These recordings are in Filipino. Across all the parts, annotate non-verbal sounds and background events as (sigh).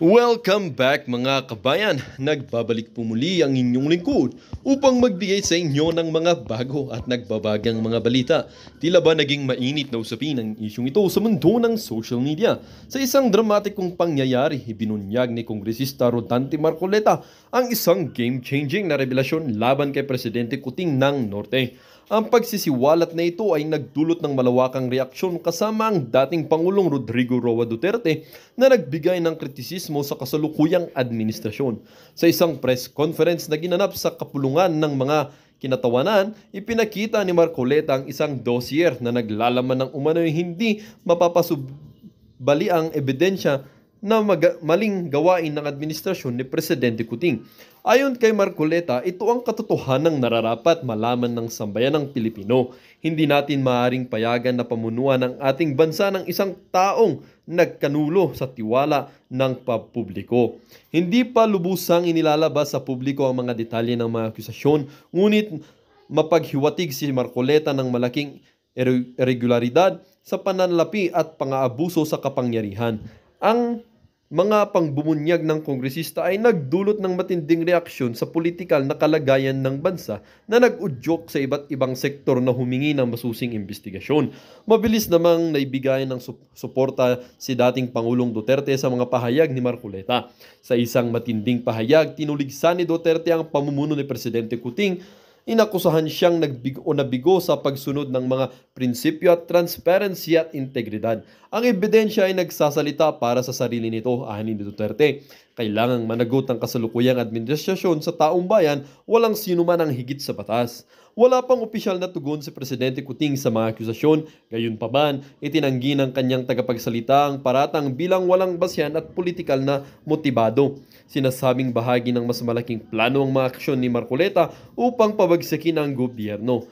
Welcome back mga kabayan! Nagbabalik po muli ang inyong lingkod upang magbigay sa inyo ng mga bago at nagbabagang mga balita. Tila ba naging mainit na usapin ang isyong ito sa mundo ng social media? Sa isang dramatikong pangyayari, ibinunyag ni Kongresista Rodante Marcoleta ang isang game-changing na revelasyon laban kay Presidente Kuting ng Norte. Ang pagsisiwalat na ito ay nagdulot ng malawakang reaksyon kasama ang dating Pangulong Rodrigo Roa Duterte na nagbigay ng kritisismo sa kasalukuyang administrasyon. Sa isang press conference na ginanap sa kapulungan ng mga kinatawanan, ipinakita ni Marcoleta ang isang dossier na naglalaman ng umano'y hindi mapapasubali ang ebidensya na maling gawain ng administrasyon ni Presidente Kuting. Ayon kay Marcoleta, ito ang katotohanang nararapat malaman ng sambayanang Pilipino. Hindi natin maaring payagan na pamunuan ng ating bansa ng isang taong nagkanulo sa tiwala ng publiko. Hindi pa lubusang inilalabas sa publiko ang mga detalye ng mga akusasyon, ngunit mapaghiwatig si Marcoleta ng malaking irregularidad sa pananlapi at pangaabuso sa kapangyarihan. Ang mga pangbubunyag ng kongresista ay nagdulot ng matinding reaksyon sa politikal na kalagayan ng bansa na nag-udyok sa iba't ibang sektor na humingi ng masusing investigasyon. Mabilis namang naibigay ng su- suporta si dating Pangulong Duterte sa mga pahayag ni Marculeta. Sa isang matinding pahayag, tinuligsa ni Duterte ang pamumuno ni Presidente Kuting inakusahan siyang nagbigo na bigo sa pagsunod ng mga prinsipyo at transparency at integridad. Ang ebidensya ay nagsasalita para sa sarili nito, ani ni Duterte. Kailangang managot ang kasalukuyang administrasyon sa taong bayan, walang sino man ang higit sa batas. Wala pang opisyal na tugon si Presidente Kuting sa mga akusasyon. Gayon pa man, itinanggi ng kanyang tagapagsalita ang paratang bilang walang basyan at politikal na motibado. Sinasabing bahagi ng mas malaking plano ang mga aksyon ni Marcoleta upang pabagsakin ang gobyerno.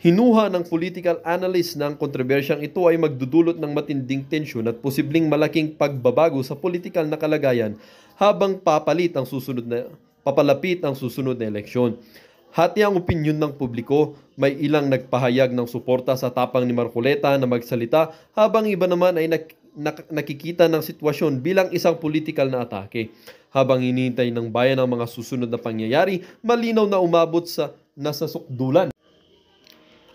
Hinuha ng political analyst na ang kontrobersyang ito ay magdudulot ng matinding tensyon at posibleng malaking pagbabago sa political na kalagayan habang papalit ang susunod na papalapit ang susunod na eleksyon. Hati ang opinyon ng publiko, may ilang nagpahayag ng suporta sa tapang ni Marcoleta na magsalita habang iba naman ay nak- nakikita ng sitwasyon bilang isang political na atake. Habang hinihintay ng bayan ang mga susunod na pangyayari, malinaw na umabot sa nasa sukdulan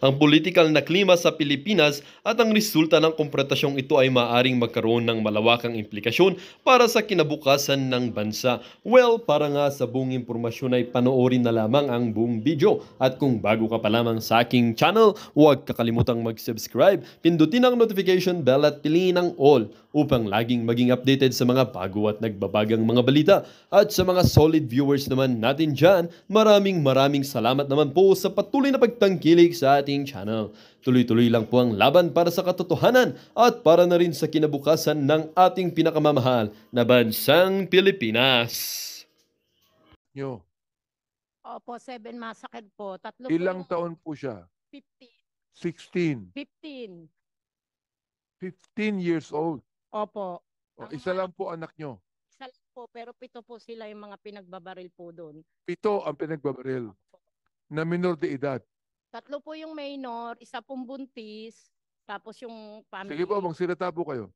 ang political na klima sa Pilipinas at ang resulta ng kompretasyong ito ay maaring magkaroon ng malawakang implikasyon para sa kinabukasan ng bansa. Well, para nga sa buong impormasyon ay panoorin na lamang ang buong video at kung bago ka pa lamang sa aking channel, huwag kakalimutang mag-subscribe, pindutin ang notification bell at piliin ang all upang laging maging updated sa mga bago at nagbabagang mga balita at sa mga solid viewers naman natin dyan, maraming maraming salamat naman po sa patuloy na pagtangkilik sa ating ating channel. Tuloy-tuloy lang po ang laban para sa katotohanan at para na rin sa kinabukasan ng ating pinakamamahal na bansang Pilipinas. Yo, Opo, seven masakit po. Tatlo ilang po taon po siya? 15. 16. 15. 15 years old. Opo. O, isa lang po anak nyo. Isa lang po, pero pito po sila yung mga pinagbabaril po doon. Pito ang pinagbabaril Opo. na minor de edad. Tatlo po yung minor, isa pong buntis, tapos yung family. Sige po, mong sinata po kayo.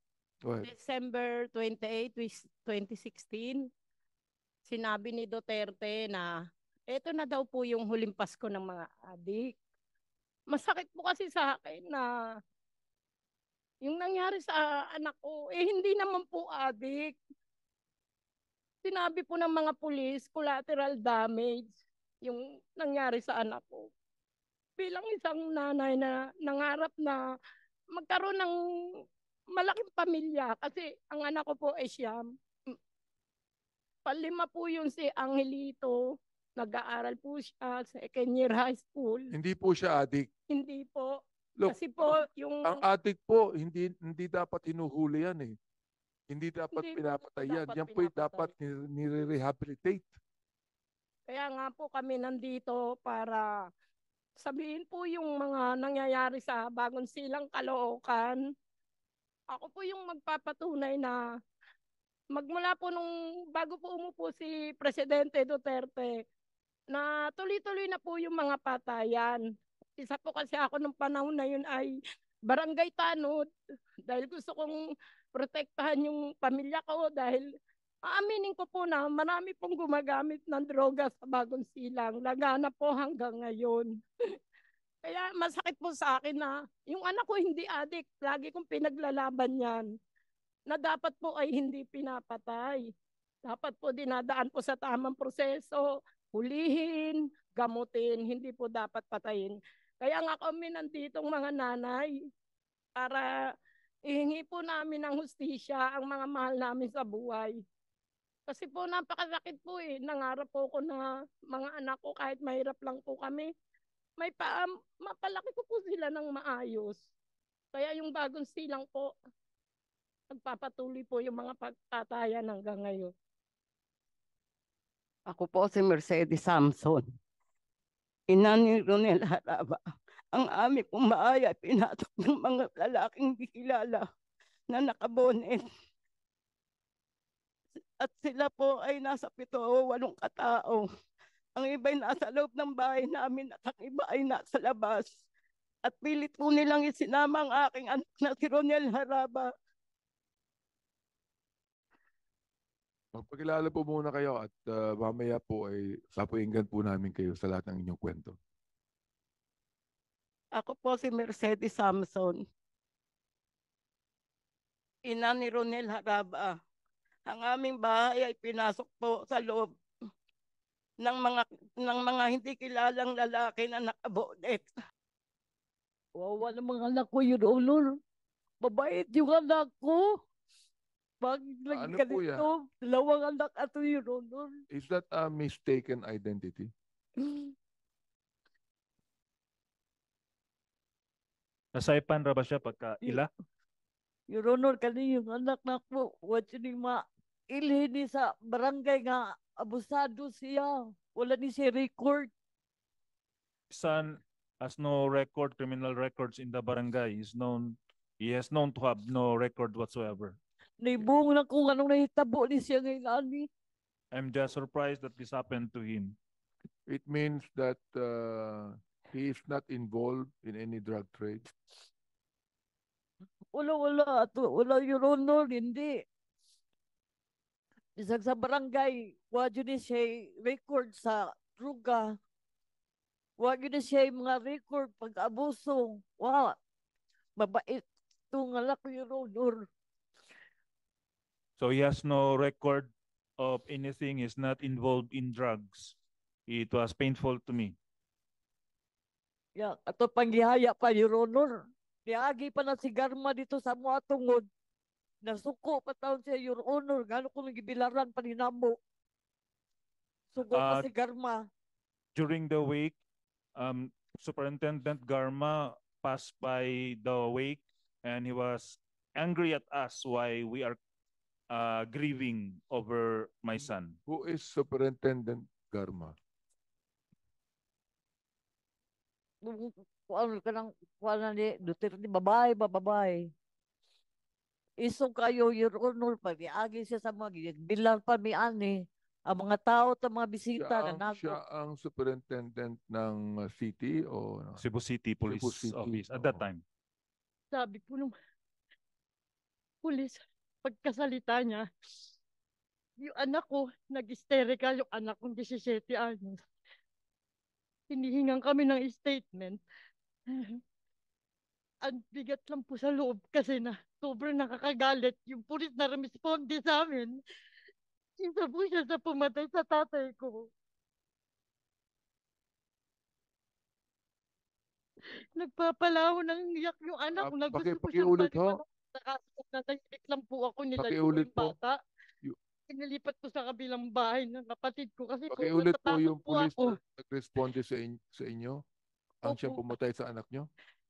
December 28, 2016, sinabi ni Duterte na eto na daw po yung huling Pasko ng mga adik. Masakit po kasi sa akin na yung nangyari sa anak ko, eh hindi naman po adik. Sinabi po ng mga pulis, collateral damage yung nangyari sa anak ko bilang isang nanay na nangarap na magkaroon ng malaking pamilya kasi ang anak ko po ay siyam. Palima po yung si Angelito. Nag-aaral po siya sa second year high school. Hindi po siya adik. Hindi po. Look, kasi po yung... Ang adik po, hindi, hindi dapat hinuhuli yan eh. Hindi dapat hindi pinapatay yan. Dapat yan po dapat nire-rehabilitate. Kaya nga po kami nandito para sabihin po yung mga nangyayari sa Bagong Silang Caloocan. Ako po yung magpapatunay na magmula po nung bago po umupo si Presidente Duterte na tuloy-tuloy na po yung mga patayan. Isa po kasi ako nung panahon na yun ay barangay tanod dahil gusto kong protektahan yung pamilya ko dahil Aaminin ko po na marami pong gumagamit ng droga sa bagong silang. Lagana po hanggang ngayon. (laughs) Kaya masakit po sa akin na yung anak ko hindi adik. Lagi kong pinaglalaban yan. Na dapat po ay hindi pinapatay. Dapat po dinadaan po sa tamang proseso. Hulihin, gamutin. Hindi po dapat patayin. Kaya nga kami nanditong mga nanay para ihingi po namin ng hustisya ang mga mahal namin sa buhay. Kasi po napakasakit po eh. Nangarap po ko na mga anak ko kahit mahirap lang po kami. May pa, um, mapalaki ko po sila ng maayos. Kaya yung bagong silang po, nagpapatuloy po yung mga pagtatayan hanggang ngayon. Ako po si Mercedes Samson. Ina ni Ronel Haraba. Ang aming pumaya, pinatog ng mga lalaking di kilala na nakabonet at sila po ay nasa pito o walong katao. Ang iba ay nasa loob ng bahay namin at ang iba ay nasa labas. At pilit po nilang isinama ang aking anak na si Ronel Haraba. Magpakilala po muna kayo at uh, mamaya po ay papuinggan po namin kayo sa lahat ng inyong kwento. Ako po si Mercedes Samson. Ina ni Ronel Haraba ang aming bahay ay pinasok po sa loob ng mga ng mga hindi kilalang lalaki na nakabonet. Wow, ano mga anak ko yun, oh Lord. Mabait yung anak ko. Pag ano ganito, dalawang anak ato yun, oh Is that a mistaken identity? (laughs) Nasaipan ra ba siya pagka ila? Your Honor, kani yung anak na po, watch ni ma, ilhi ni sa barangay nga abusado siya. Wala ni si record. Son has no record, criminal records in the barangay. He's known, he has known to have no record whatsoever. Naibong na kung anong nahitabo ni siya ngayon ni. I'm just surprised that this happened to him. It means that uh, he is not involved in any drug trade. Wala, wala. Ato, wala, Your Honor. Hindi bisag sa barangay wa jud ni siya record sa druga wa jud ni siya mga record pag abuso wa mabait to nga laki honor so he has no record of anything is not involved in drugs it was painful to me yeah ato pangihaya pa your ronor. niagi pa na si Garma dito sa mga tungod Nasuko pataon siya, Your Honor, gano'n ko gibilaran paninamo. Suko uh, kasi Garma. During the wake, um, Superintendent Garma passed by the wake and he was angry at us why we are uh, grieving over my hmm. son. Who is Superintendent Garma? Kuan ka ng kuan ni Duterte babay babay. Iso kayo, Your Honor, pamiagi siya sa mga bilang pamiani. Ang mga tao at mga bisita siya ang, na nato. Siya ang superintendent ng uh, city o ano? Cebu City Police Cebu City, Office at that time. Sabi ko nung police, pagkasalita niya, yung anak ko, nag yung anak kong 17 anos. Hinihingan kami ng statement. (laughs) Ang bigat lang po sa loob kasi na sobrang nakakagalit yung pulis na responde sa amin. Isa po siya sa pumatay sa tatay ko. Nagpapalaho ng iyak yung anak. Uh, Nagusto paki, ko pakiulit ho. Nakasulat lang po ako nila pakiulit yung bata. You... ko sa kabilang bahay ng kapatid ko kasi pakiulit po, po yung pulis na nagresponde sa, in- sa inyo. Ang siya pumatay sa anak niyo?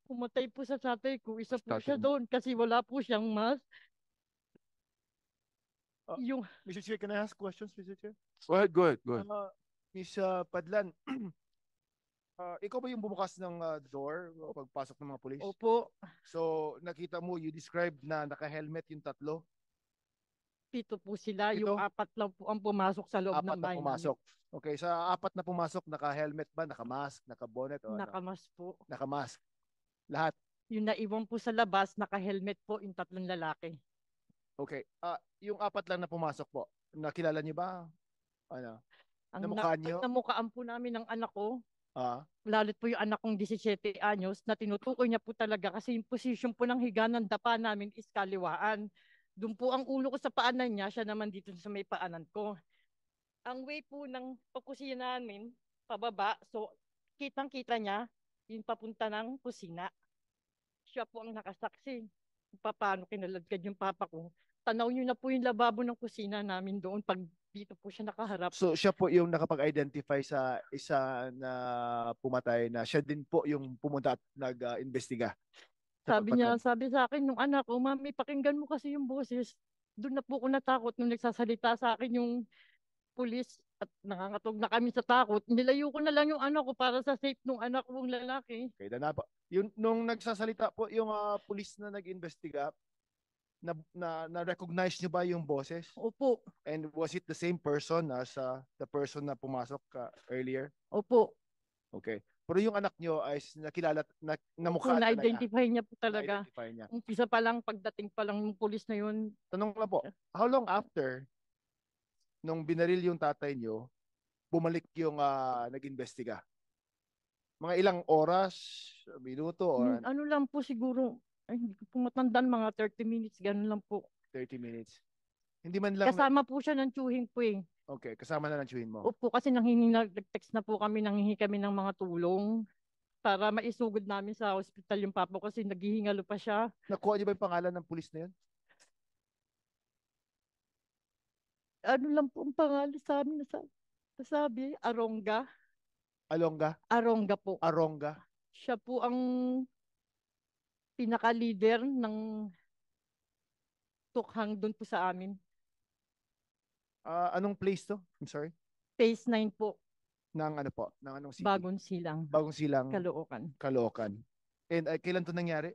pumatay po sa tatay ko. Isa po siya doon kasi wala po siyang mask. Ah. yung Mr. Chair, can I ask questions, Mr. Chair? Go ahead, go ahead, go ahead. Uh, Miss ah, Padlan, uh, (clears throat) ikaw ba yung bumukas ng uh, door pagpasok ng mga pulis? opo, So, nakita mo, you described na naka-helmet yung tatlo, pito po sila, yung apat lang po ang pumasok sa loob apat ng bahay. Apat namin. pumasok. Okay, sa apat na pumasok, naka-helmet ba, naka-mask, naka-bonnet, ano? Naka-mask po. naka-mask? Lahat? Yung naiwan po sa labas, naka-helmet po yung tatlong lalaki. Okay. Ah, yung apat lang na pumasok po, nakilala niyo ba? Ano? Ang namukha na, niyo? Namukaan po namin ng anak ko. Ah. Lalit po yung anak kong 17 anyos na tinutukoy niya po talaga kasi yung position po ng higa ng dapa namin is kaliwaan. Doon po ang ulo ko sa paanan niya, siya naman dito sa may paanan ko. Ang way po ng pagkusina namin, pababa, so kitang-kita niya, yung papunta ng kusina. Siya po ang nakasaksi. Paano kinaladkad yung papa ko. Tanaw niyo na po yung lababo ng kusina namin doon pag dito po siya nakaharap. So siya po yung nakapag-identify sa isa na pumatay na siya din po yung pumunta at nag-investiga. Sa sabi niya, sabi sa akin nung anak ko, mami, pakinggan mo kasi yung boses. Doon na po ako natakot nung nagsasalita sa akin yung pulis at nangangatog na kami sa takot, nilayo ko na lang yung anak ko para sa safe ng anak kong lalaki. Okay, na po. Yung, nung nagsasalita po yung uh, pulis na nag-investiga, na, na, na-recognize niyo ba yung boses? Opo. And was it the same person as uh, the person na pumasok uh, earlier? Opo. Okay. Pero yung anak nyo ay nakilala, na, namukha na na-identify niya po talaga. Na-identify niya. Umpisa pa lang, pagdating pa lang ng pulis na yun. Tanong lang po, how long after nung binaril yung tatay nyo, bumalik yung uh, ah, nag-investiga? Mga ilang oras, minuto? Or... Ano ano lang po siguro, ay, hindi ko po matandaan, mga 30 minutes, ganun lang po. 30 minutes. Hindi man lang... Kasama po siya ng tsuhin po eh. Okay, kasama na ng tsuhin mo. Opo, kasi nanghingi nag-text na po kami, nanghihi kami ng mga tulong para maisugod namin sa ospital yung papa kasi naghihingalo pa siya. Nakuha niyo ba yung pangalan ng pulis na yun? ano lang po ang pangalan sa amin na sabi, Aronga. Alonga? Aronga po. Aronga. Siya po ang pinaka-leader ng tukhang doon po sa amin. Ah, anong place to? I'm sorry. Phase 9 po, Nang ano po? Nang anong city? Bagong Silang, Bagong Silang, Caloocan. Caloocan. And uh, kailan to nangyari?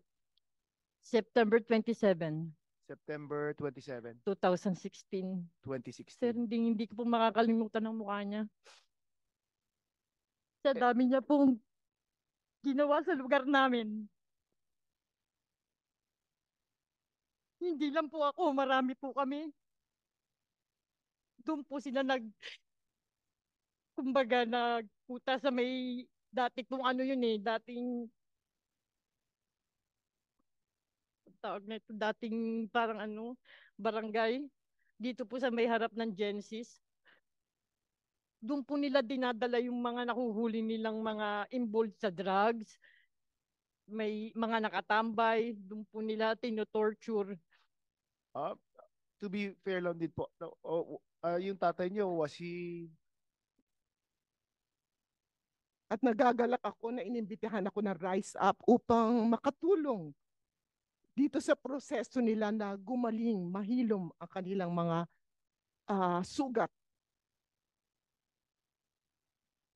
September 27. September 27. 2016. 2016. Sir, hindi, hindi ko po makakalimutan ang mukha niya. Sa eh dami niya pong ginawa sa lugar namin. Hindi lang po ako, marami po kami. Doon po sila nag, kumbaga nagputa sa may dati kung ano yun eh, dating tawag na ito, dating parang ano, barangay, dito po sa may harap ng Genesis. Doon po nila dinadala yung mga nakuhuli nilang mga involved sa drugs, may mga nakatambay, doon po nila tinotorture. Uh, to be fair lang din po, uh, uh, yung tatay niyo, was he at nagagalak ako na inimbitahan ako ng Rise Up upang makatulong dito sa proseso nila na gumaling, mahilom ang kanilang mga uh, sugat.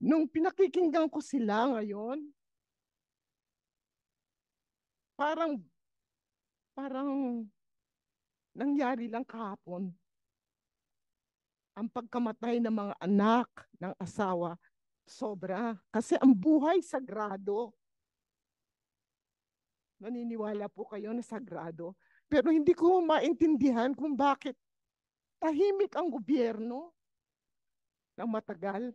Nung pinakikinggan ko sila ngayon, parang parang nangyari lang kahapon ang pagkamatay ng mga anak ng asawa sobra kasi ang buhay sagrado naniniwala po kayo na sagrado. Pero hindi ko maintindihan kung bakit tahimik ang gobyerno ng matagal.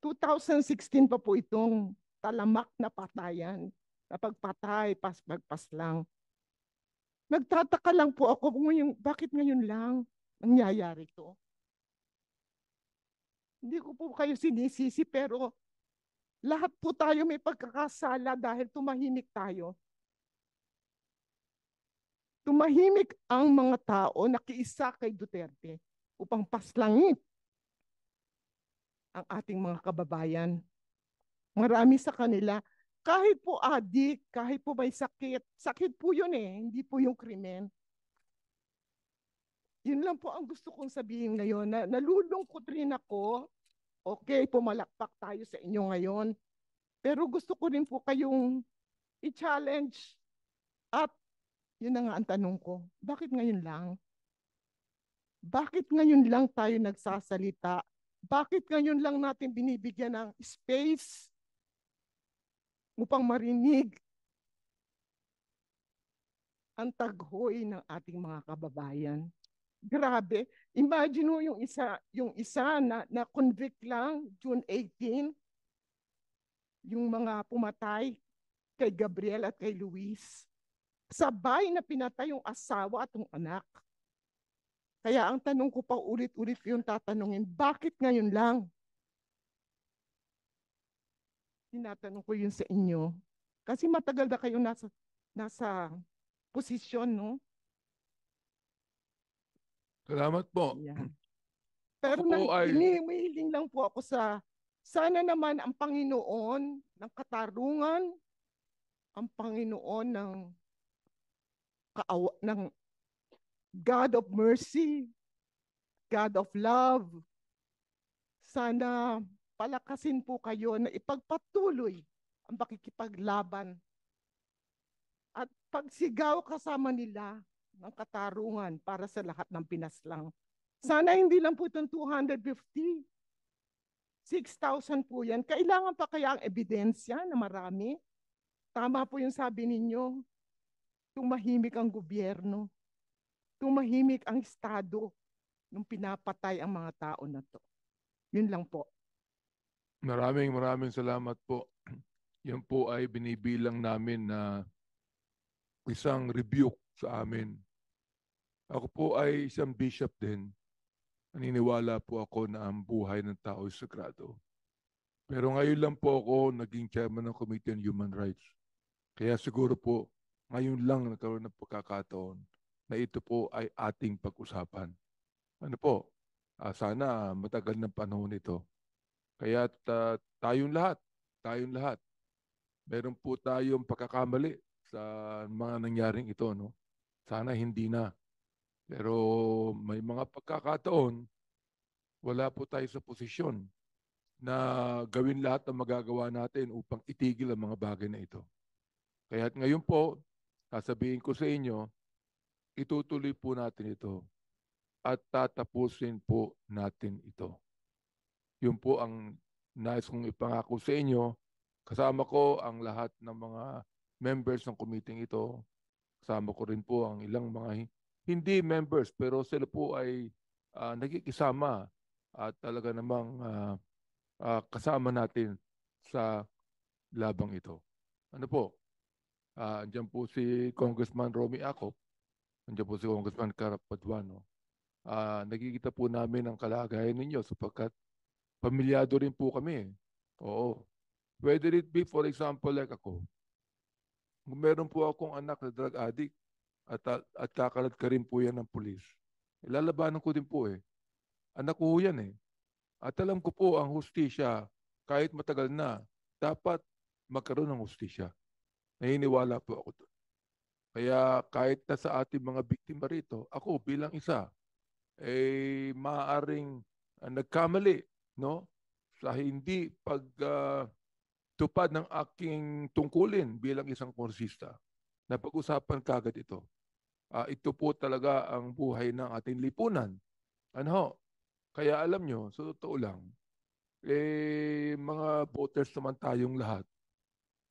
2016 pa po itong talamak na patayan. Napagpatay, pas-pagpas lang. Nagtataka lang po ako ngayon, bakit ngayon lang nangyayari ito. Hindi ko po kayo sinisisi pero lahat po tayo may pagkakasala dahil tumahimik tayo. Tumahimik ang mga tao na kiisa kay Duterte upang paslangit ang ating mga kababayan. Marami sa kanila, kahit po adik, kahit po may sakit, sakit po yun eh, hindi po yung krimen. Yun lang po ang gusto kong sabihin ngayon na nalulungkot rin ako. Okay, pumalakpak tayo sa inyo ngayon. Pero gusto ko rin po kayong i-challenge at yun na nga ang tanong ko. Bakit ngayon lang? Bakit ngayon lang tayo nagsasalita? Bakit ngayon lang natin binibigyan ng space upang marinig ang taghoy ng ating mga kababayan? Grabe. Imagine mo yung isa, yung isa na, na convict lang June 18, yung mga pumatay kay Gabriel at kay Luis sabay na pinatay yung asawa at yung anak. Kaya ang tanong ko pa ulit-ulit yung tatanungin, bakit ngayon lang? Tinatanong ko yun sa inyo. Kasi matagal na kayo nasa, nasa posisyon, no? Salamat po. Yeah. Pero ako nang, ay... hinihiling lang po ako sa sana naman ang Panginoon ng katarungan, ang Panginoon ng kaawa, ng God of mercy, God of love. Sana palakasin po kayo na ipagpatuloy ang pakikipaglaban at pagsigaw kasama nila ng katarungan para sa lahat ng pinaslang. Sana hindi lang po itong 250. 6,000 po yan. Kailangan pa kaya ang ebidensya na marami? Tama po yung sabi ninyo, tumahimik ang gobyerno, tumahimik ang Estado nung pinapatay ang mga tao na to. Yun lang po. Maraming maraming salamat po. (clears throat) Yan po ay binibilang namin na isang rebuke sa amin. Ako po ay isang bishop din. Naniniwala po ako na ang buhay ng tao ay sagrado. Pero ngayon lang po ako naging chairman ng Committee on Human Rights. Kaya siguro po ngayon lang nagkaroon ng pagkakataon na ito po ay ating pag-usapan. Ano po? Uh, sana matagal ng panahon ito. Kaya uh, tayong lahat, tayong lahat, meron po tayong pagkakamali sa mga nangyaring ito. No? Sana hindi na. Pero may mga pagkakataon, wala po tayo sa posisyon na gawin lahat ng magagawa natin upang itigil ang mga bagay na ito. Kaya ngayon po, sasabihin ko sa inyo, itutuloy po natin ito at tatapusin po natin ito. Yun po ang nais kong ipangako sa inyo. Kasama ko ang lahat ng mga members ng committee ito. Kasama ko rin po ang ilang mga hindi members pero sila po ay uh, nagkikisama at talaga namang uh, uh, kasama natin sa labang ito. Ano po? Uh, andyan po si Congressman Romy Acop. Andyan po si Congressman Carap Paduano. Uh, ah, nagkikita po namin ang kalagayan ninyo sapagkat pamilyado rin po kami. Eh. Oo. Whether it be, for example, like ako, meron po akong anak na drug addict at, at, at kakalat ka rin po yan ng pulis. Ilalabanan ko din po eh. Anak ko yan eh. At alam ko po ang hustisya, kahit matagal na, dapat magkaroon ng hustisya. Naniniwala po ako doon. Kaya kahit na sa ating mga biktima rito, ako bilang isa, eh maaaring uh, nagkamali no? sa hindi pagtupad ah, uh, ng aking tungkulin bilang isang konsista. Napag-usapan kagad ito. Uh, ito po talaga ang buhay ng ating lipunan. Ano? Kaya alam nyo, sa totoo lang, eh, mga voters naman tayong lahat.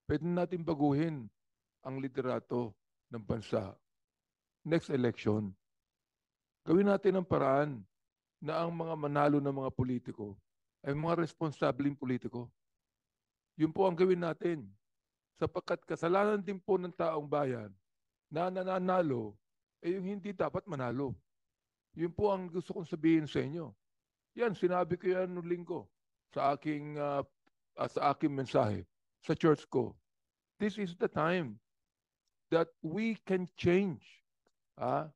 Pwede natin baguhin ang literato ng bansa. Next election, gawin natin ang paraan na ang mga manalo ng mga politiko ay mga responsabling politiko. Yun po ang gawin natin. Sapagkat kasalanan din po ng taong bayan na nananalo ay eh yung hindi dapat manalo. Yun po ang gusto kong sabihin sa inyo. Yan, sinabi ko yan noong linggo sa aking, uh, sa aking mensahe sa church ko. This is the time that we can change ah,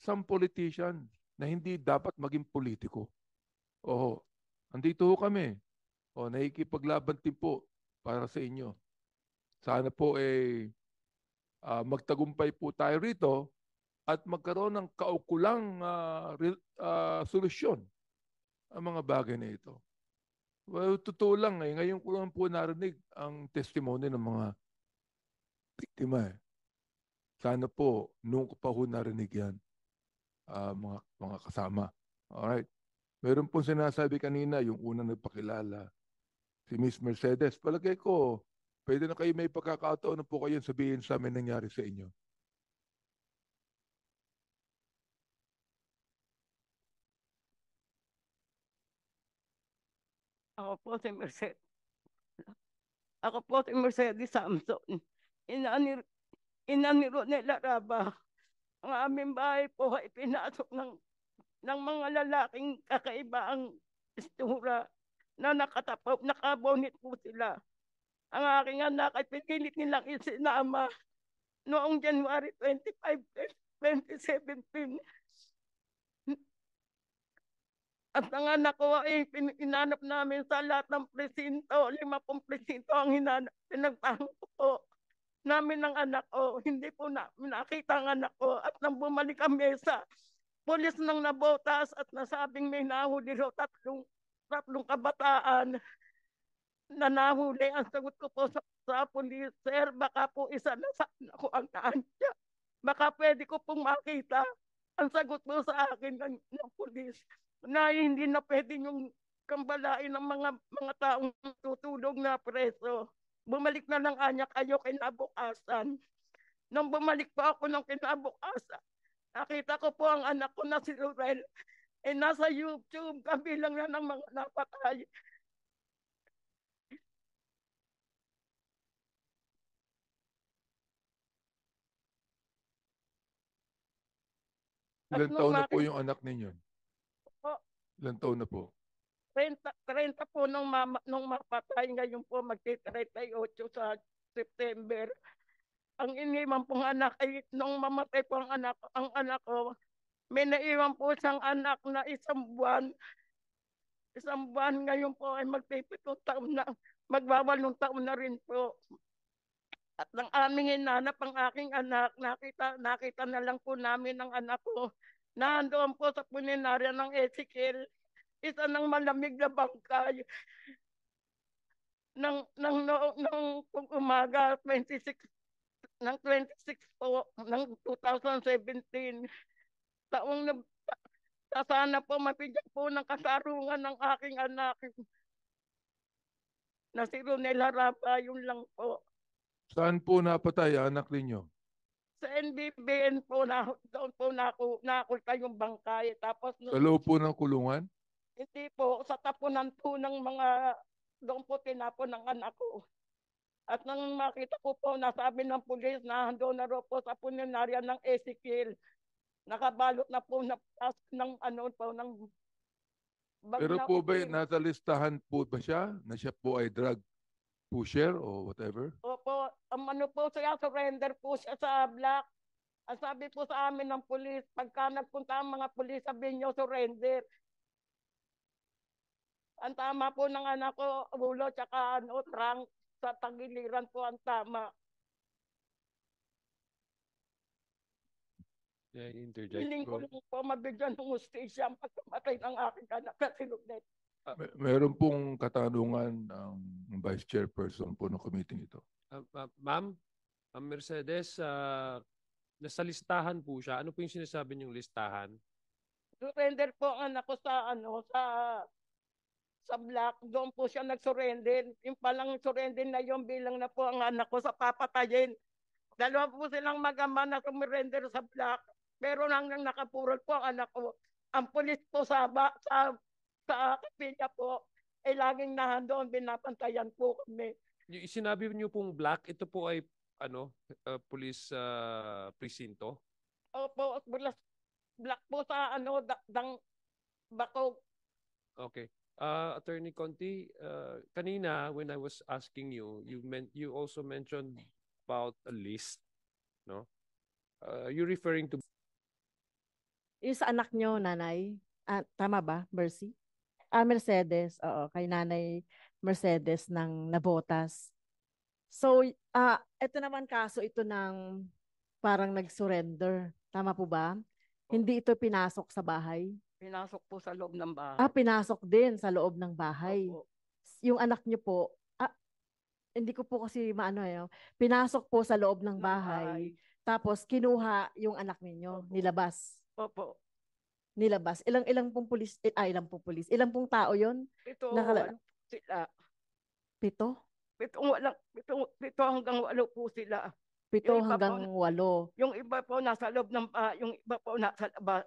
some politician na hindi dapat maging politiko. Oo, andito ho kami. O, nakikipaglaban din po para sa inyo. Sana po eh uh, magtagumpay po tayo rito at magkaroon ng kaukulang uh, re- uh, solusyon ang mga bagay na ito. Well, totoo lang eh. Ngayon ko lang po narinig ang testimony ng mga biktima eh. Sana po, noon ko pa ho narinig yan, uh, mga, mga kasama. Alright. Meron po sinasabi kanina, yung unang nagpakilala, si Miss Mercedes. Palagay ko, pwede na kayo may pagkakataon na po kayo sabihin sa amin nangyari sa inyo. Ako po si Mercedes. Ako po si Mercedes Samson. Ina ni, ina ni Ronela Raba. Ang aming bahay po ay pinasok ng, ng mga lalaking kakaiba ang istura na nakatapaw, nakabonit po sila. Ang aking anak ay pinilit nilang isinama noong January 25, 2017. At ang anak ko ay eh, pin- hinanap namin sa lahat ng presinto, lima pong presinto ang hinanap, pinagtanong po namin ng anak ko. Hindi po na, nakita ang anak ko at nang bumalik ang mesa, polis nang nabotas at nasabing may nahuli raw tatlong, tatlong kabataan na nahuli. Ang sagot ko po sa, sa polis, sir, baka po isa na sa ako ang taan Baka pwede ko pong makita ang sagot mo sa akin ng, ng polis na hindi na pwedeng yung kambalain ng mga mga taong tutulog na preso. Bumalik na lang anya kayo kinabukasan. Nang bumalik pa ako ng kinabukasan, nakita ko po ang anak ko na si Laurel eh nasa YouTube kabilang na ng mga napatay. Ilan taon na po yung anak ninyo? Ilan taon na po? 30, 30 po nung, mama, nung mapatay ngayon po, magti-38 sa September. Ang iniwan pong anak, ay, nung mamatay po ang anak, ang anak ko, may naiwan po siyang anak na isang buwan. Isang buwan ngayon po ay magpipitong taon na, magbawalong taon na rin po. At ng aming inanap ang aking anak, nakita, nakita na lang po namin ang anak ko na andoon po sa puninarya ng Ezekiel, isa ng malamig na bangkay nang, ng, ng, ng umaga 26 nang 26 po nang 2017 taong na sana po mapigyan po ng kasarungan ng aking anak na si Ronel Harapa, yun lang po. Saan po napatay anak ninyo? sa NBBN po na doon po na ako nakulta yung bangkay tapos no, sa loob po ng kulungan hindi po sa tapunan po ng mga doon po tinapon ng anak ko at nang makita ko po nasabi ng pulis na doon na po sa punenarya ng Ezekiel nakabalot na po na task ng ano po ng Bag Pero po ba nasa listahan po ba siya na siya po ay drug pusher or whatever? Opo, um, ano po siya, surrender po siya sa black. Ang sabi po sa amin ng pulis, pagka nagpunta ang mga pulis, sabihin nyo surrender. Ang tama po ng anak ko, ulo, tsaka ano, trunk, sa tagiliran po ang tama. Yeah, interject Hiling ko. Hiling ko po mabigyan ng ustisya ang pagkamatay ng aking anak kasi nung Ah. May, meron pong katanungan ang Vice Chairperson po ng committee ito. Uh, uh, ma'am, ang Mercedes, uh, nasa listahan po siya. Ano po yung sinasabi niyong listahan? Surrender po ang anak ko sa ano sa sa black. Doon po siya nag-surrender. Yung palang surrender na yung bilang na po ang anak ko sa papatayin. Dalawa po silang mag-ama na surrender sa black. Pero hanggang nakapurol po ang anak ko. Ang pulis po sa, sa sa kapilya po, ay eh, laging nahandoon, binapantayan po kami. Sinabi niyo pong black, ito po ay ano, uh, police uh, presinto? Opo, bulas, black po sa ano, da, dang bako. Okay. Uh, Attorney Conti, uh, kanina when I was asking you, you meant you also mentioned about a list, no? Uh, you referring to Yung sa anak nyo, nanay? Ah, tama ba, Mercy? Ah, Mercedes. Oo, kay Nanay Mercedes ng nabotas. So, ah, ito naman kaso ito ng parang nag-surrender. Tama po ba? Oh. Hindi ito pinasok sa bahay. Pinasok po sa loob ng bahay. Ah, pinasok din sa loob ng bahay. Opo. Yung anak niyo po, ah, hindi ko po kasi maano eh, oh. pinasok po sa loob ng bahay. bahay. Tapos kinuha yung anak ninyo, Opo. nilabas. Opo nilabas. Ilang-ilang pong pulis, eh, ah, ilang pong pulis, ilang pong tao yon Pito, Nakala- ano, sila. Pito? Pito, walang, pito, pito hanggang walo po sila. Pito yung hanggang po, walo. Yung iba po nasa loob ng, uh, yung iba po nasa labas.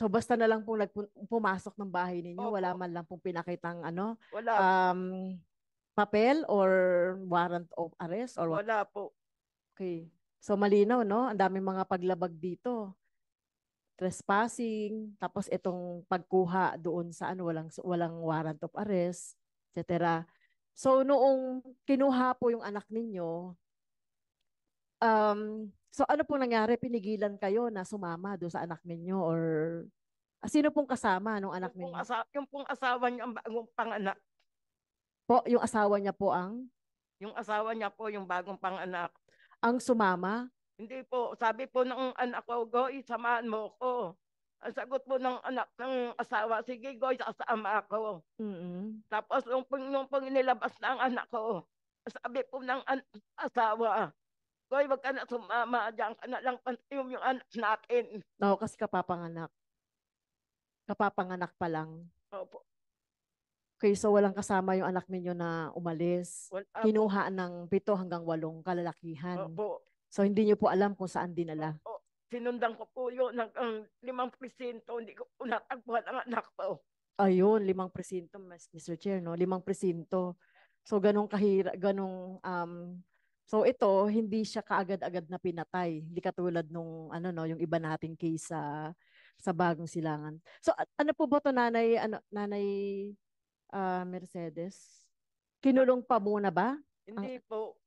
So basta na lang pong pumasok ng bahay ninyo, Opo. wala man lang pong pinakitang ano, wala. um, papel or warrant of arrest or what? Wala po. Okay. So malinaw, no? Ang daming mga paglabag dito trespassing, tapos itong pagkuha doon sa ano, walang, walang warrant of arrest, etc. So, noong kinuha po yung anak ninyo, um, so ano pong nangyari? Pinigilan kayo na sumama doon sa anak ninyo or ah, sino pong kasama nung anak yung ninyo? Pong asawa, yung pong asawa niya ang bagong panganak. Po, yung asawa niya po ang? Yung asawa niya po yung bagong panganak. Ang sumama? Hindi po, sabi po ng anak ko, Goy, samahan mo ko. Ang sagot po ng anak ng asawa, sige Goy, sasama ako. Mm-hmm. Tapos nung, nung, nung nilabas na ang anak ko, sabi po ng an- asawa, Goy, wag ka na sumama, diyan ka na lang pantayom yung anak natin. Oo, oh, kasi kapapanganak. Kapapanganak pa lang. Opo. Okay, so walang kasama yung anak ninyo na umalis. Wala, Kinuha ng pito hanggang walong kalalakihan. Opo. So hindi niyo po alam kung saan dinala. O, sinundan ko po yun hanggang limang presinto. Hindi ko po natagpuan ang anak ko. Ayun, limang presinto, Mr. Chair, no? Limang presinto. So ganong kahira, ganong um, So ito hindi siya kaagad-agad na pinatay. Hindi katulad nung ano no, yung iba nating case sa sa bagong silangan. So ano po ba to nanay ano nanay uh, Mercedes? Kinulong pa muna ba? Hindi Ang, ah, po.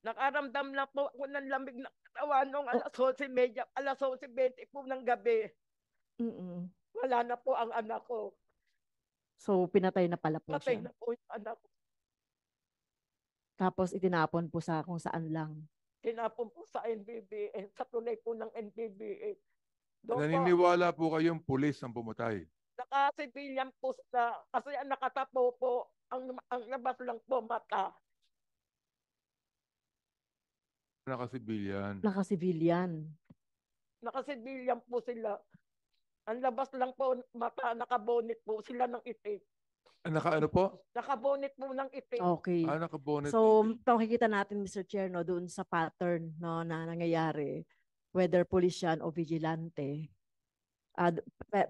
Nakaramdam na po ako ng lamig ng katawan noong oh. alas 11.30, alas 11.20 po ng gabi. Mm-mm. Wala na po ang anak ko. So, pinatay na pala po Patay siya. na po yung anak ko. Tapos itinapon po sa kung saan lang. Tinapon po sa NBBA, sa tulay po ng NBBA. Doon Naniniwala po, po kayong pulis ang pumatay? Naka-civilian po na, kasi ang nakatapo po, ang, ang labas lang po mata. Nakasibilyan. Nakasibilyan. Nakasibilyan po sila. Ang labas lang po, maka, nakabonet po sila ng itim. Ah, Naka ano po? Nakabonet po ng itim. Okay. Ah, nakabonet. So, makikita natin, Mr. Chair, no, doon sa pattern no, na nangyayari, whether police yan o vigilante. Uh,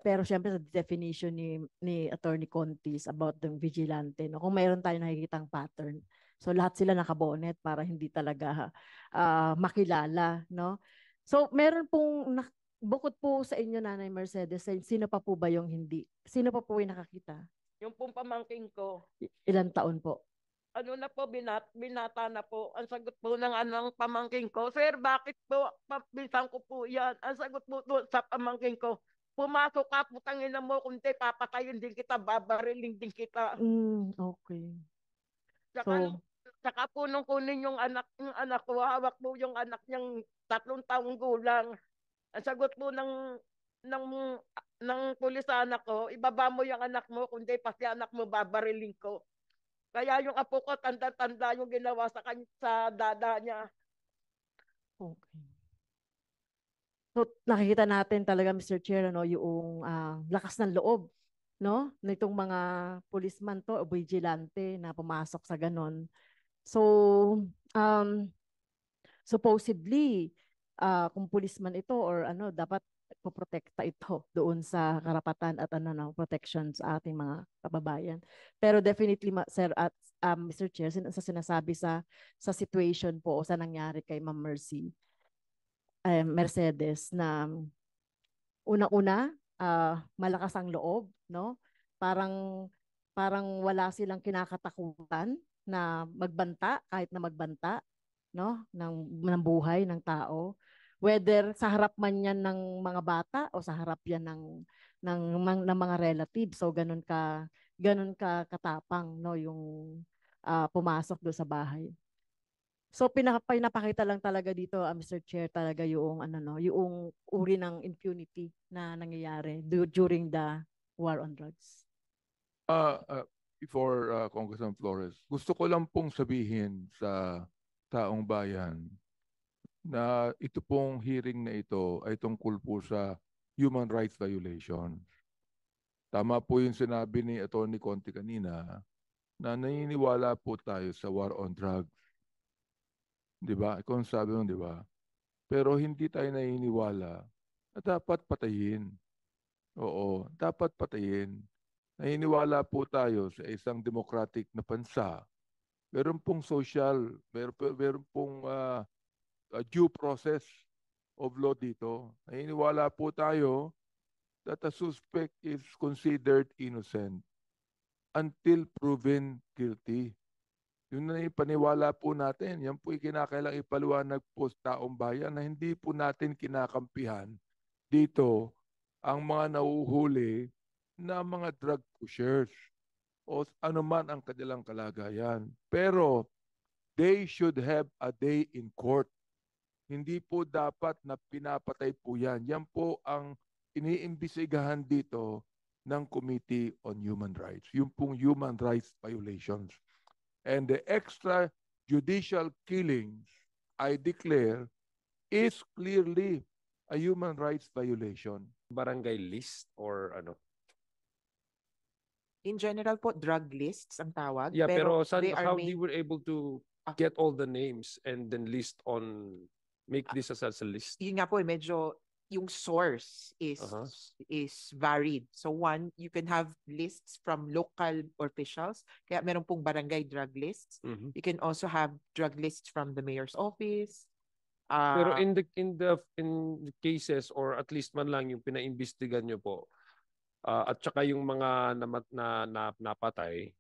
pero siyempre sa definition ni, ni Attorney Contis about the vigilante, no, kung mayroon tayong nakikitang pattern, So lahat sila nakabonet para hindi talaga uh, makilala, no? So meron pong bukod po sa inyo Nanay Mercedes, sino pa po ba yung hindi? Sino pa po yung nakakita? Yung pong pamangking ko. Ilan taon po? ano na po, binat, binata na po. Ang sagot po ng anong pamangking ko, Sir, bakit po, papisan ko po yan? Ang sagot po doon sa pamangking ko, pumasok ka, putangin na mo, kundi papatayin din kita, babariling din kita. Mm, okay. Saka so, Tsaka po nung kunin yung anak, yung anak ko, hawak po yung anak niyang tatlong taong gulang. Ang sagot po ng, ng, ng pulis sa anak ko, ibaba mo yung anak mo, kundi pati anak mo babariling ko. Kaya yung apo ko, tanda-tanda yung ginawa sa, kanya, sa dada niya. Okay. So, nakikita natin talaga, Mr. Chair, ano, yung uh, lakas ng loob no? Nitong mga policeman to, o vigilante na pumasok sa ganon. So, um, supposedly, uh, kung policeman ito or ano, dapat poprotekta ito (laughs) doon sa karapatan at ano na protection sa ating mga kababayan. Pero definitely sir at um, ah, Mr. Chair sa sinasabi sa sa situation po o sa nangyari kay Ma'am Mercy um, Mercedes na unang-una uh, malakas ang loob, no? Parang parang wala silang kinakatakutan na magbanta kahit na magbanta no ng ng buhay ng tao whether sa harap man yan ng mga bata o sa harap yan ng ng, ng, ng mga relatives so ganun ka ganun ka katapang no yung uh, pumasok do sa bahay so pinapakita lang talaga dito uh, ah, Mr. Chair talaga yung ano no yung uri ng impunity na nangyayari do, during the war on drugs uh, uh before uh, Congressman Flores, gusto ko lang pong sabihin sa taong bayan na ito pong hearing na ito ay tungkol po sa human rights violations. Tama po yung sinabi ni Attorney Conte kanina na naniniwala po tayo sa war on drugs. Di ba? Kung sabi mo, di ba? Pero hindi tayo naniniwala na dapat patayin. Oo, dapat patayin. Naniniwala po tayo sa isang democratic na bansa. Meron pong social, meron, meron pong uh, due process of law dito. Naniniwala po tayo that a suspect is considered innocent until proven guilty. Yun na yung paniwala po natin. Yan po kinakailang ipaliwanag po sa taong bayan na hindi po natin kinakampihan dito ang mga nauhuli na mga drug pushers o anuman ang kanilang kalagayan. Pero they should have a day in court. Hindi po dapat na pinapatay po yan. Yan po ang iniimbisigahan dito ng Committee on Human Rights. Yung pong human rights violations. And the extrajudicial killings, I declare, is clearly a human rights violation. Barangay list or ano? in general po, drug lists ang tawag. Yeah, pero, pero san, they how made... they were able to ah. get all the names and then list on, make ah. this as, as a list? Yun nga po, eh, medyo yung source is uh-huh. is varied. So one, you can have lists from local officials. Kaya meron pong barangay drug lists. Mm-hmm. You can also have drug lists from the mayor's office. Uh, Pero ah. in the in the in the cases or at least man lang yung pinaimbestigan nyo po, uh, at saka yung mga namat na, na napatay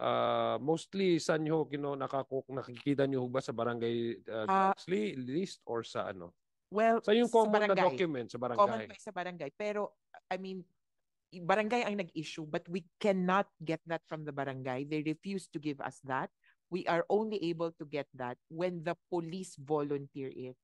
uh, mostly saan nyo kino nakakuk nakikita nyo ba sa barangay uh, uh, list or sa ano well sa yung common sa barangay, na document sa barangay common sa barangay pero i mean barangay ang nag-issue but we cannot get that from the barangay they refuse to give us that we are only able to get that when the police volunteer it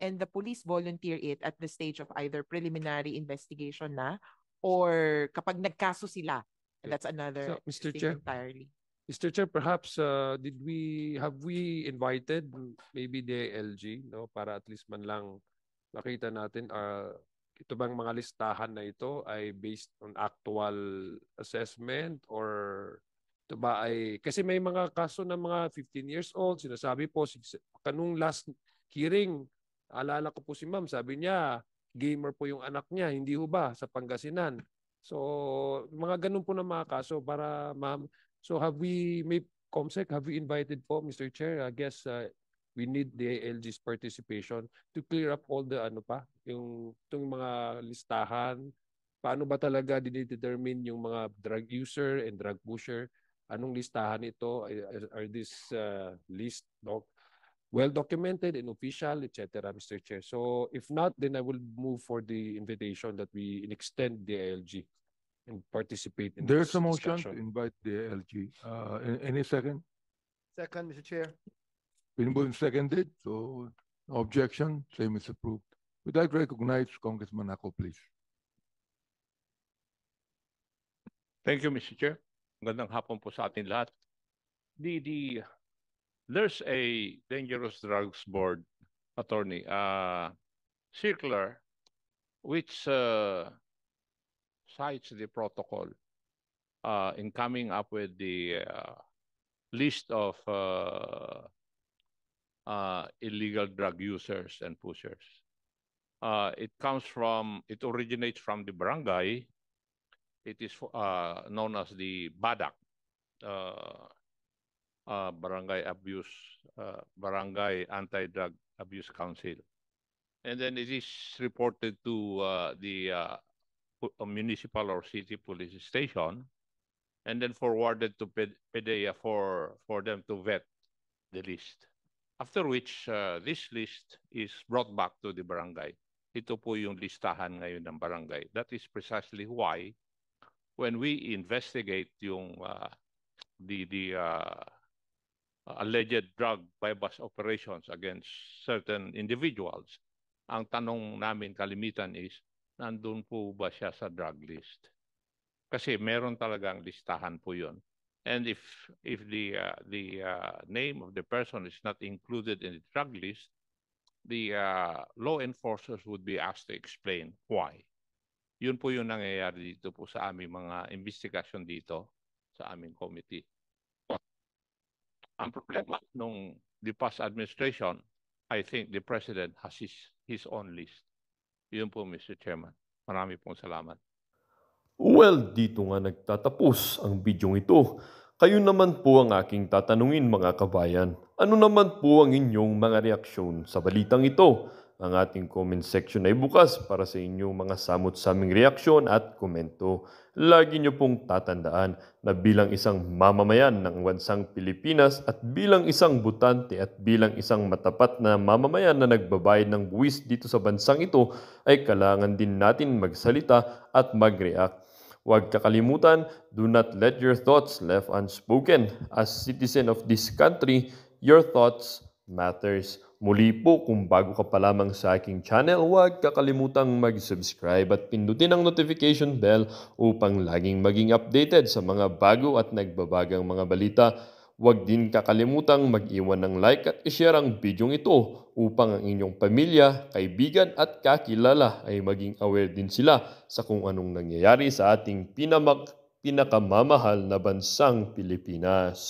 and the police volunteer it at the stage of either preliminary investigation na or kapag nagkaso sila. And that's another so, Mr. Chair, entirely. Mr. Chair, perhaps uh, did we have we invited maybe the LG no para at least man lang makita natin uh, ito bang mga listahan na ito ay based on actual assessment or ito ba ay kasi may mga kaso ng mga 15 years old sinasabi po kanung last hearing alala ko po si ma'am sabi niya gamer po yung anak niya, hindi ho ba, sa Pangasinan. So, mga ganun po na mga kaso para ma'am. So, have we, may COMSEC, have we invited po, Mr. Chair? I guess uh, we need the ALG's participation to clear up all the ano pa, yung itong mga listahan. Paano ba talaga dinedetermine yung mga drug user and drug pusher? Anong listahan ito? Are this uh, list, no? well documented and official, etc., Mr. Chair. So if not, then I will move for the invitation that we extend the ALG and participate in There's this a motion to invite the ILG. Uh, any second? Second, Mr. Chair. Been moved and seconded, so no objection, same is approved. Would like to recognize Congressman Ako, please. Thank you, Mr. Chair. Magandang hapon po sa atin lahat. The, the there's a dangerous drugs board attorney uh, circular which uh, cites the protocol uh, in coming up with the uh, list of uh, uh, illegal drug users and pushers. it comes from, it originates from the barangay. It is known as the badak. uh, Barangay Abuse, uh, Barangay Anti-Drug Abuse Council. And then it is reported to uh, the uh, uh municipal or city police station and then forwarded to PDEA for, for them to vet the list. After which, uh, this list is brought back to the barangay. Ito po yung listahan ngayon ng barangay. That is precisely why when we investigate yung uh, the, the uh, Uh, alleged drug bypass operations against certain individuals. Ang tanong namin kalimitan is, nandun po ba siya sa drug list? Kasi meron talagang listahan po yun. And if if the uh, the uh, name of the person is not included in the drug list, the uh, law enforcers would be asked to explain why. Yun po yung nangyayari dito po sa aming mga investigation dito sa aming committee. Ang problema nung the past administration, I think the President has his, his own list. Yun po, Mr. Chairman. Marami pong salamat. Well, dito nga nagtatapos ang bidyong ito. Kayo naman po ang aking tatanungin mga kabayan. Ano naman po ang inyong mga reaksyon sa balitang ito? ang ating comment section ay bukas para sa inyong mga samot sa aming reaksyon at komento. Lagi niyo pong tatandaan na bilang isang mamamayan ng wansang Pilipinas at bilang isang butante at bilang isang matapat na mamamayan na nagbabayad ng buwis dito sa bansang ito ay kailangan din natin magsalita at mag-react. Huwag kakalimutan, do not let your thoughts left unspoken. As citizen of this country, your thoughts matters. Muli po kung bago ka pa lamang sa aking channel, huwag kakalimutang mag-subscribe at pindutin ang notification bell upang laging maging updated sa mga bago at nagbabagang mga balita. Huwag din kakalimutang mag-iwan ng like at ishare ang bidyong ito upang ang inyong pamilya, kaibigan at kakilala ay maging aware din sila sa kung anong nangyayari sa ating pinamak pinakamamahal na bansang Pilipinas.